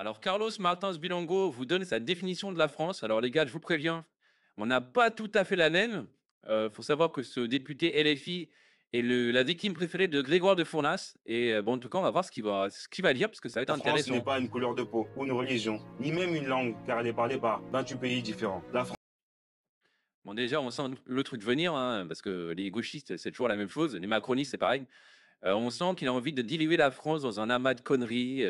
Alors, Carlos Martins Bilongo vous donne sa définition de la France. Alors, les gars, je vous préviens, on n'a pas tout à fait la même. Il euh, faut savoir que ce député LFI est le, la victime préférée de Grégoire de Fournas. Et euh, bon, en tout cas, on va voir ce qu'il va, va dire, parce que ça va être la intéressant. France n'est pas une couleur de peau, ou une religion, ni même une langue, car elle est parlée par 28 pays différents. La France... Bon, déjà, on sent le truc venir, hein, parce que les gauchistes, c'est toujours la même chose. Les macronistes, c'est pareil. Euh, on sent qu'il a envie de diluer la France dans un amas de conneries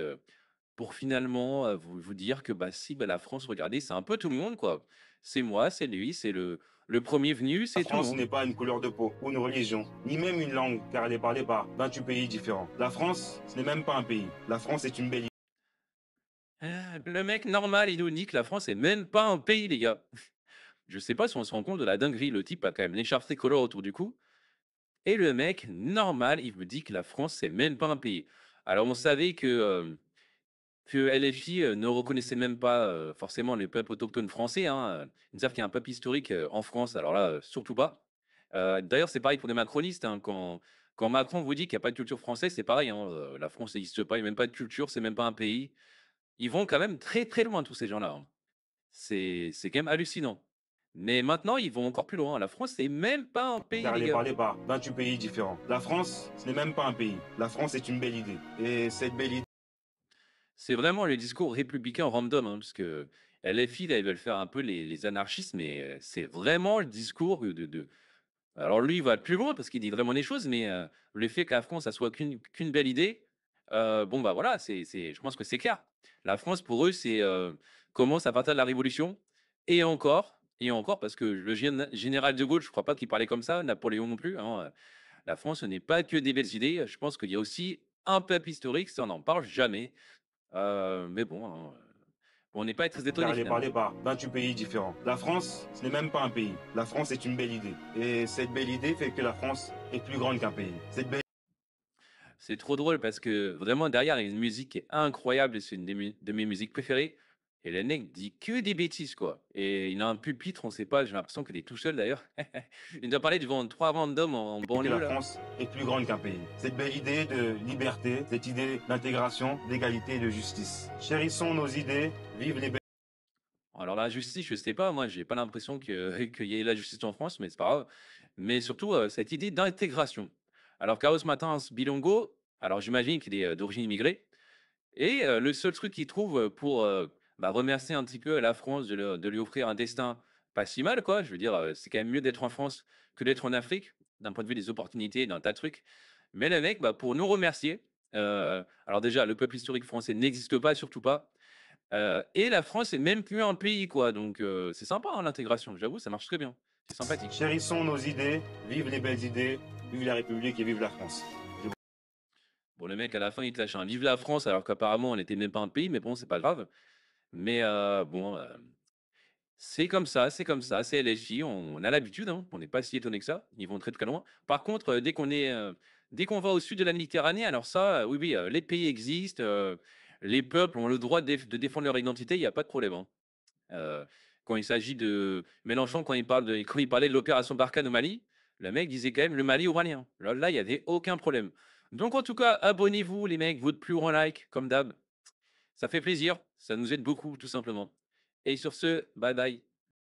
pour finalement vous, dire que bah, si bah, la France, regardez, c'est un peu tout le monde, quoi. C'est moi, c'est lui, c'est le, le premier venu, c'est tout. La France n'est pas une couleur de peau, ou une religion, ni même une langue, car elle est parlée par 28 pays différents. La France, ce n'est même pas un pays. La France est une belle ah, le mec normal, il nous dit que la France est même pas un pays, les gars. Je sais pas si on se rend compte de la dinguerie. Le type a quand même l'écharpe tricolore autour du cou. Et le mec normal, il me dit que la France, c'est même pas un pays. Alors on savait que que LFI euh, ne reconnaissait même pas euh, forcément les peuples autochtones français. Ils savent qu'il y a un peuple historique euh, en France, alors là, surtout pas. D'ailleurs, c'est pareil pour les macronistes. Hein, quand, quand, Macron vous dit qu'il n'y a pas de culture française, c'est pareil. Hein, la France n'existe pas, il n'y a même pas de culture, c'est même pas un pays. Ils vont quand même très très loin, tous ces gens-là. Hein. C'est quand même hallucinant. Mais maintenant, ils vont encore plus loin. La France, n'est même pas un pays. Parlez, parlez pas. 28 pays différents. La France, ce n'est même pas un pays. La France est une belle idée. Et cette belle idée. C'est vraiment le discours républicain random, hein, parce que LFI, là, ils veulent faire un peu les, anarchistes, mais c'est vraiment le discours de, Alors lui, il va plus loin parce qu'il dit vraiment des choses, mais le fait que la France, ça soit qu'une belle idée, bon, bah voilà, c'est, je pense que c'est clair. La France, pour eux, c'est comment commence à partir de la Révolution, et encore, et encore, parce que le général de Gaulle, je crois pas qu'il parlait comme ça, Napoléon non plus. Hein, la France ce n'est pas que des belles idées. Je pense qu'il y a aussi un peuple historique, ça n'en parle jamais. Euh, mais bon, hein, on n'est pas très étonné. Regardez par pas, par 28 pays différents. La France, ce n'est même pas un pays. La France est une belle idée. Et cette belle idée fait que la France est plus grande qu'un pays. belle c'est trop drôle parce que vraiment derrière il y a une musique est incroyable c'est une de mes musiques préférées. Et le mec dit que des bêtises, quoi. Et il a un pupitre, on sait pas, j'ai l'impression qu'il est tout seul d'ailleurs. il nous a parlé devant trois randoms en, en banlieue. La France est plus grande qu'un pays. Cette belle idée de liberté, cette idée d'intégration, d'égalité et de justice. Chérissons nos idées, vive les belles. Alors la justice, je sais pas, moi j'ai pas l'impression qu'il y ait la justice en France, mais c'est pas grave. Mais surtout euh, cette idée d'intégration. Alors Carlos Matins Bilongo, alors j'imagine qu'il est euh, d'origine immigrée. Et euh, le seul truc qu'il trouve pour bah, remercier un petit peu la France de, lui offrir un destin pas si mal, quoi. Je veux dire, c'est quand même mieux d'être en France que d'être en Afrique, d'un point de vue des opportunités, d'un tas de trucs. Mais le mec, bah, pour nous remercier, alors déjà, le peuple historique français n'existe pas, surtout pas. et la France est même plus un pays, quoi. Donc c'est sympa hein, l'intégration, j'avoue, ça marche très bien. C'est sympathique. Chérissons nos idées, vive les belles idées, vive la République et vive la France. Bon, le mec, à la fin, il te lâche un vive la France, alors qu'apparemment, on n'était même pas un pays, mais bon, c'est pas grave. Mais bon, c'est comme ça, c'est comme ça, c'est LSJ, on, a l'habitude, hein, on n'est pas si étonné que ça, ils vont très très loin. Par contre, dès qu'on est, dès qu'on va au sud de la Méditerranée, alors ça, oui, oui, les pays existent, les peuples ont le droit de, défendre leur identité, il n'y a pas de problème. Hein. quand il s'agit de Mélenchon, quand il, parle quand parlait de l'opération Barkhane au Mali, le mec disait quand même le Mali oranien. Là, là, il n'y avait aucun problème. Donc, en tout cas, abonnez-vous, les mecs, votre plus grand like, comme d'hab. Ça fait plaisir. Ça nous aide beaucoup, tout simplement. Et sur ce, bye bye.